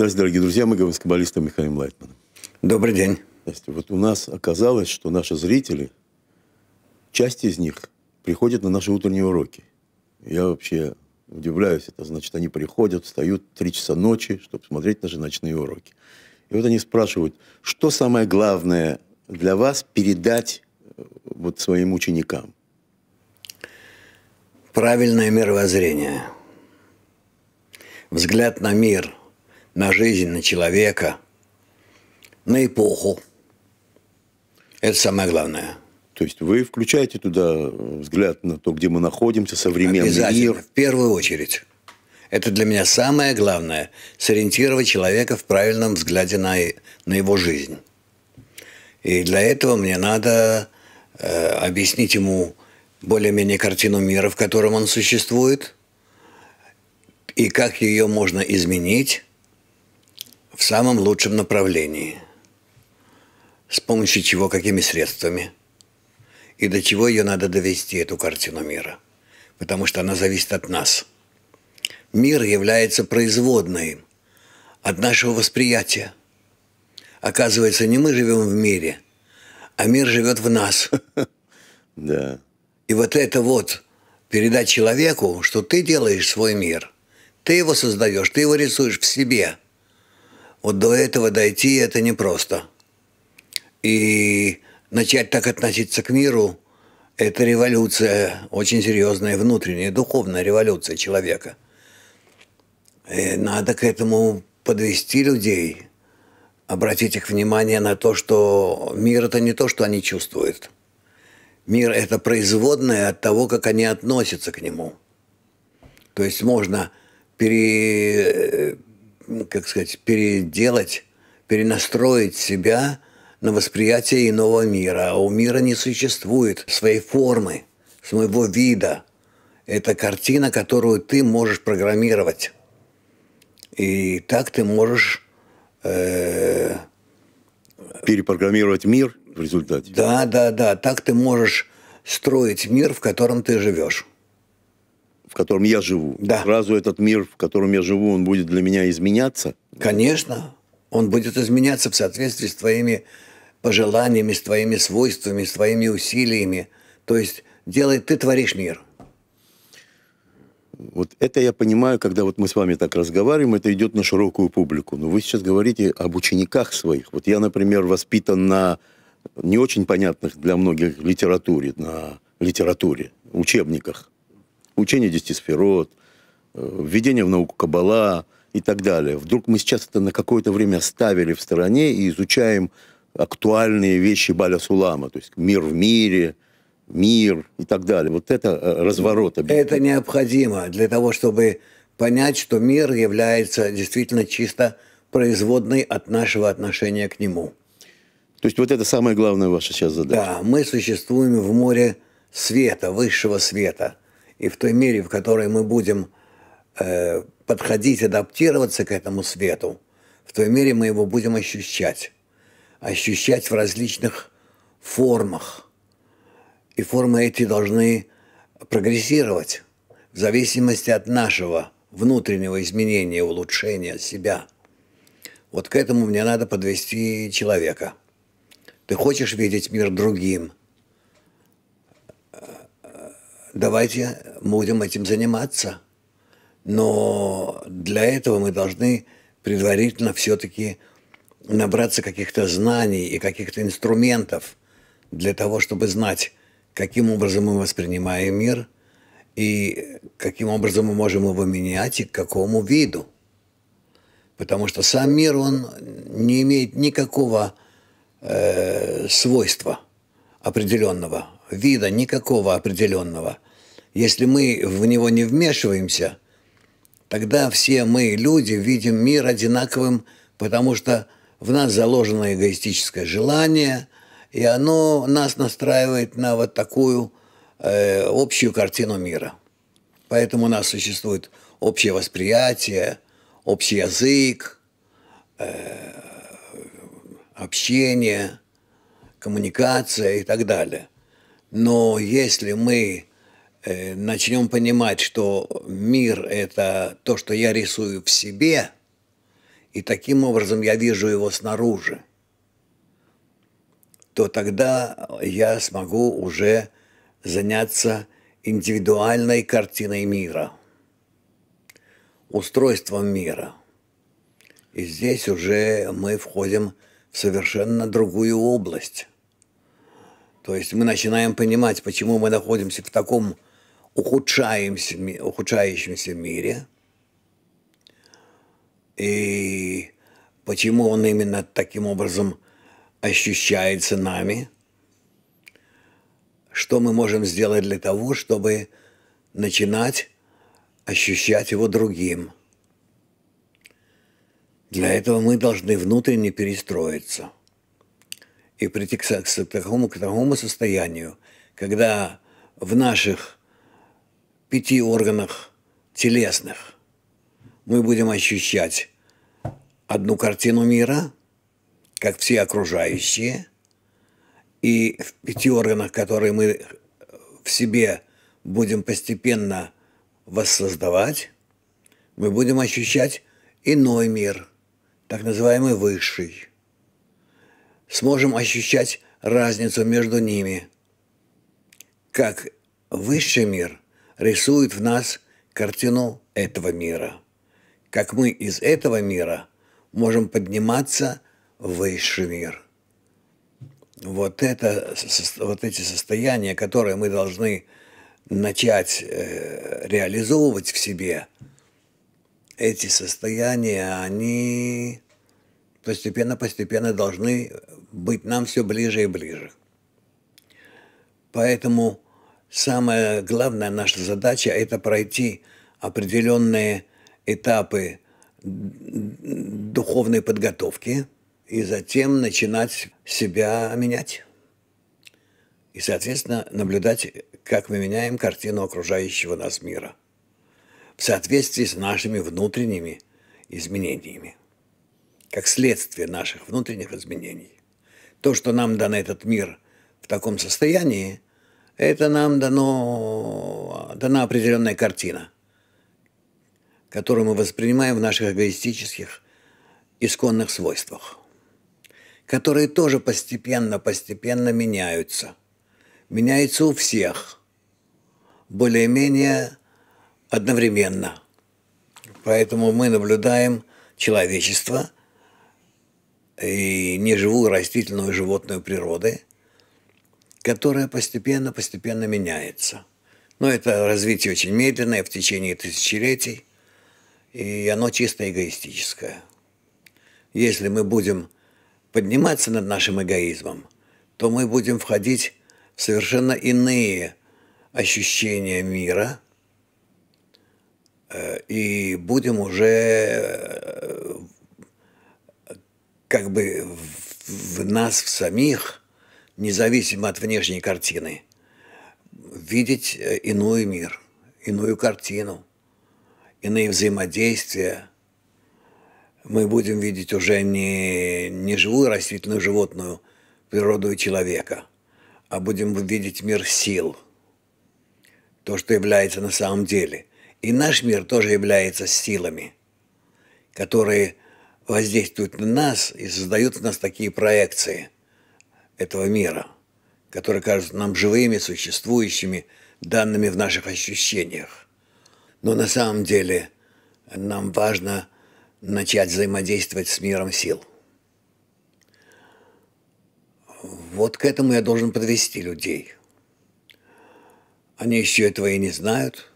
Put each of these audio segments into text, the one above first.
Здравствуйте, дорогие друзья. Мы говорим с каббалистом Михаилом Лайтманом. Добрый день. Здравствуйте. Вот у нас оказалось, что наши зрители, часть из них приходят на наши утренние уроки. Я вообще удивляюсь. Это значит, они приходят, встают в 3 часа ночи, чтобы смотреть наши ночные уроки. И вот они спрашивают, что самое главное для вас передать э, вот своим ученикам? Правильное мировоззрение. Взгляд на мир – на жизнь, на человека, на эпоху. Это самое главное. То есть вы включаете туда взгляд на то, где мы находимся, современный Обязательно, мир? в первую очередь. Это для меня самое главное – сориентировать человека в правильном взгляде на, на его жизнь. И для этого мне надо э, объяснить ему более-менее картину мира, в котором он существует, и как ее можно изменить, в самом лучшем направлении. С помощью чего, какими средствами и до чего ее надо довести, эту картину мира. Потому что она зависит от нас. Мир является производной от нашего восприятия. Оказывается, не мы живем в мире, а мир живет в нас. Да. И вот это вот передать человеку, что ты делаешь свой мир, ты его создаешь, ты его рисуешь в себе – вот до этого дойти это непросто. И начать так относиться к миру – это революция, очень серьезная внутренняя, духовная революция человека. И надо к этому подвести людей, обратить их внимание на то, что мир – это не то, что они чувствуют. Мир – это производное от того, как они относятся к нему. То есть можно пере как сказать, переделать, перенастроить себя на восприятие иного мира. А у мира не существует своей формы, своего вида. Это картина, которую ты можешь программировать. И так ты можешь... Э, Перепрограммировать мир в результате. Да, да, да. Так ты можешь строить мир, в котором ты живешь в котором я живу. Да. Сразу этот мир, в котором я живу, он будет для меня изменяться? Конечно. Он будет изменяться в соответствии с твоими пожеланиями, с твоими свойствами, с твоими усилиями. То есть делай, ты творишь мир. Вот это я понимаю, когда вот мы с вами так разговариваем, это идет на широкую публику. Но вы сейчас говорите об учениках своих. Вот я, например, воспитан на не очень понятных для многих литературе, на литературе, учебниках учение десятисферот, э, введение в науку Каббала и так далее. Вдруг мы сейчас это на какое-то время оставили в стороне и изучаем актуальные вещи Баля Сулама, то есть мир в мире, мир и так далее. Вот это э, разворот. Объективно. Это необходимо для того, чтобы понять, что мир является действительно чисто производной от нашего отношения к нему. То есть вот это самое главное ваше сейчас задача. Да, мы существуем в море света, высшего света – и в той мере, в которой мы будем э, подходить, адаптироваться к этому свету, в той мере мы его будем ощущать. Ощущать в различных формах. И формы эти должны прогрессировать в зависимости от нашего внутреннего изменения, улучшения себя. Вот к этому мне надо подвести человека. Ты хочешь видеть мир другим, давайте будем этим заниматься. Но для этого мы должны предварительно все-таки набраться каких-то знаний и каких-то инструментов для того, чтобы знать, каким образом мы воспринимаем мир и каким образом мы можем его менять и к какому виду. Потому что сам мир, он не имеет никакого э, свойства определенного, вида никакого определенного – если мы в него не вмешиваемся, тогда все мы, люди, видим мир одинаковым, потому что в нас заложено эгоистическое желание, и оно нас настраивает на вот такую э, общую картину мира. Поэтому у нас существует общее восприятие, общий язык, э, общение, коммуникация и так далее. Но если мы Э, начнем понимать, что мир – это то, что я рисую в себе, и таким образом я вижу его снаружи, то тогда я смогу уже заняться индивидуальной картиной мира, устройством мира. И здесь уже мы входим в совершенно другую область. То есть мы начинаем понимать, почему мы находимся в таком ухудшаемся, ухудшающемся мире. И почему он именно таким образом ощущается нами? Что мы можем сделать для того, чтобы начинать ощущать его другим? Для этого мы должны внутренне перестроиться и прийти к, к, такому, к такому состоянию, когда в наших пяти органах телесных мы будем ощущать одну картину мира, как все окружающие, и в пяти органах, которые мы в себе будем постепенно воссоздавать, мы будем ощущать иной мир, так называемый высший. Сможем ощущать разницу между ними, как высший мир – рисует в нас картину этого мира. Как мы из этого мира можем подниматься в высший мир. Вот, это, вот эти состояния, которые мы должны начать э, реализовывать в себе, эти состояния, они постепенно-постепенно должны быть нам все ближе и ближе. Поэтому Самая главная наша задача – это пройти определенные этапы духовной подготовки и затем начинать себя менять. И, соответственно, наблюдать, как мы меняем картину окружающего нас мира в соответствии с нашими внутренними изменениями, как следствие наших внутренних изменений. То, что нам дан этот мир в таком состоянии – это нам дано, дана определенная картина, которую мы воспринимаем в наших эгоистических исконных свойствах, которые тоже постепенно, постепенно меняются. Меняются у всех, более-менее одновременно. Поэтому мы наблюдаем человечество – и неживую растительную и животную природы, которая постепенно-постепенно меняется. Но это развитие очень медленное, в течение тысячелетий, и оно чисто эгоистическое. Если мы будем подниматься над нашим эгоизмом, то мы будем входить в совершенно иные ощущения мира э, и будем уже э, как бы в нас в самих независимо от внешней картины, видеть э, иной мир, иную картину, иные взаимодействия. Мы будем видеть уже не, не живую растительную животную природу и человека, а будем видеть мир сил, то, что является на самом деле. И наш мир тоже является силами, которые воздействуют на нас и создают в нас такие проекции – этого мира, которые кажутся нам живыми, существующими, данными в наших ощущениях. Но на самом деле нам важно начать взаимодействовать с миром сил. Вот к этому я должен подвести людей. Они еще этого и не знают,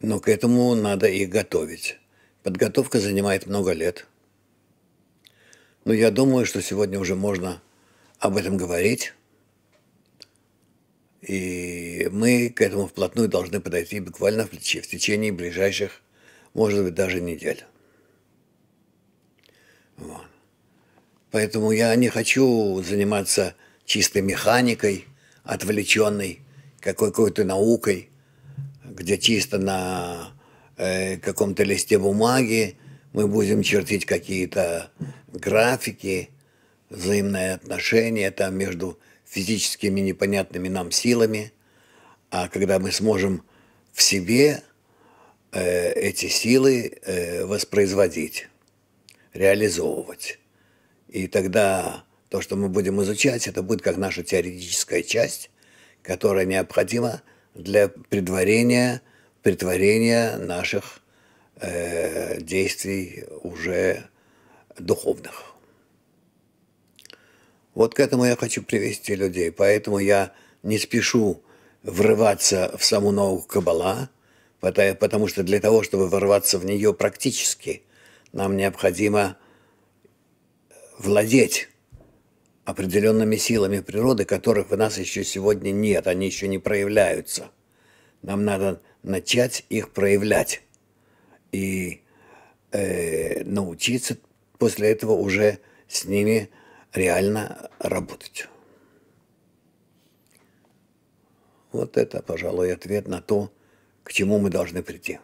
но к этому надо их готовить. Подготовка занимает много лет – но я думаю, что сегодня уже можно об этом говорить. И мы к этому вплотную должны подойти буквально в течение ближайших, может быть, даже недель. Вот. Поэтому я не хочу заниматься чистой механикой, отвлеченной какой-то наукой, где чисто на э, каком-то листе бумаги мы будем чертить какие-то графики, взаимные отношения там между физическими непонятными нам силами, а когда мы сможем в себе э, эти силы э, воспроизводить, реализовывать. И тогда то, что мы будем изучать, это будет как наша теоретическая часть, которая необходима для предварения, притворения наших Э, действий уже духовных. Вот к этому я хочу привести людей, поэтому я не спешу врываться в саму науку Каббала, потому что для того, чтобы ворваться в нее практически, нам необходимо э, владеть определенными силами природы, которых в нас еще сегодня нет, они еще не проявляются. Нам надо начать их проявлять и э, научиться после этого уже с ними реально работать. Вот это, пожалуй, ответ на то, к чему мы должны прийти.